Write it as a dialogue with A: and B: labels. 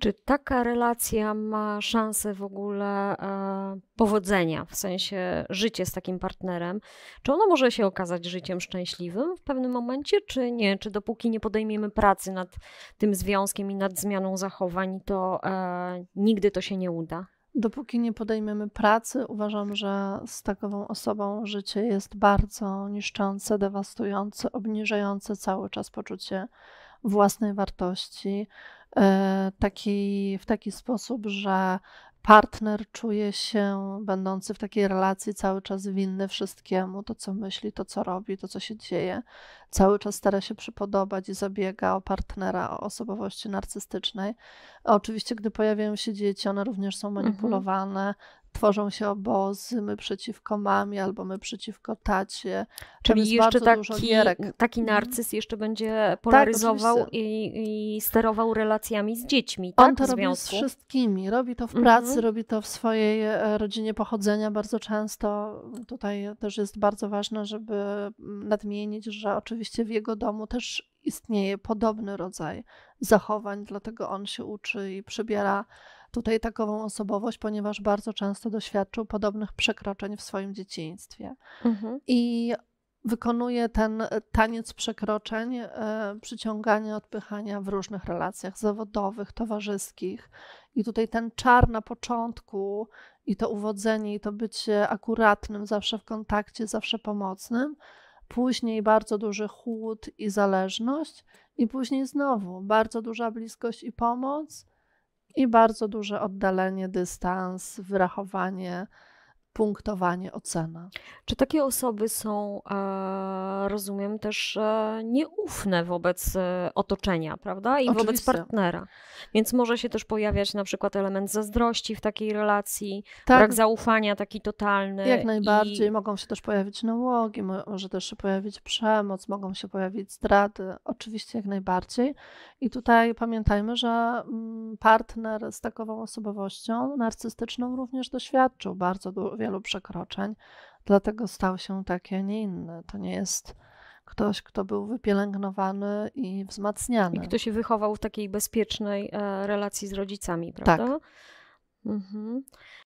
A: Czy taka relacja ma szansę w ogóle e, powodzenia, w sensie życie z takim partnerem? Czy ono może się okazać życiem szczęśliwym w pewnym momencie, czy nie? Czy dopóki nie podejmiemy pracy nad tym związkiem i nad zmianą zachowań, to e, nigdy to się nie uda?
B: Dopóki nie podejmiemy pracy, uważam, że z takową osobą życie jest bardzo niszczące, dewastujące, obniżające cały czas poczucie własnej wartości E, taki, w taki sposób, że partner czuje się będący w takiej relacji cały czas winny wszystkiemu, to co myśli, to co robi, to co się dzieje. Cały czas stara się przypodobać i zabiega o partnera o osobowości narcystycznej. Oczywiście, gdy pojawiają się dzieci, one również są mhm. manipulowane, mhm tworzą się obozy, my przeciwko mamie albo my przeciwko tacie. Czyli jeszcze taki, taki mhm. narcyz
A: jeszcze będzie
B: tak, polaryzował tak, i, i, sterował relacjami z dziećmi.
A: Tak? On to robi z wszystkimi. Robi to w mhm. pracy,
B: robi to w swojej e, rodzinie pochodzenia bardzo często. Tutaj też jest bardzo ważne, żeby mm, nadmienić, że oczywiście w jego domu też istnieje podobny rodzaj zachowań, dlatego on się uczy i przybiera tutaj takową osobowość, ponieważ bardzo często doświadczył podobnych przekroczeń w swoim dzieciństwie. Mhm. I wykonuje ten e, taniec przekroczeń, e, przyciągania, odpychania w różnych relacjach zawodowych, towarzyskich. I tutaj ten czar na początku i to uwodzenie, i to bycie akuratnym, zawsze w kontakcie, zawsze pomocnym. Później bardzo duży chłód i zależność, i później znowu bardzo duża bliskość i pomoc, i bardzo duże oddalenie, dystans, wyrachowanie, punktowanie, ocena. Czy takie osoby są, e, rozumiem, też
A: e, nieufne wobec e, otoczenia, prawda? I Oczywiście. wobec partnera. Więc może się też pojawiać na przykład element zazdrości w takiej relacji, tak. brak zaufania taki totalny. Jak najbardziej. I...
B: Mogą się też pojawić nałogi, może też się pojawić przemoc, mogą się pojawić zdrady. Oczywiście jak najbardziej. I tutaj pamiętajmy, że mm, partner z takową osobowością narcystyczną również doświadczył bardzo wielu przekroczeń, dlatego stał się taki, a nie inny. To nie jest ktoś, kto był wypielęgnowany i wzmacniany. I kto się wychował w takiej bezpiecznej e,
A: relacji z rodzicami, tak. prawda? Tak. Mhm.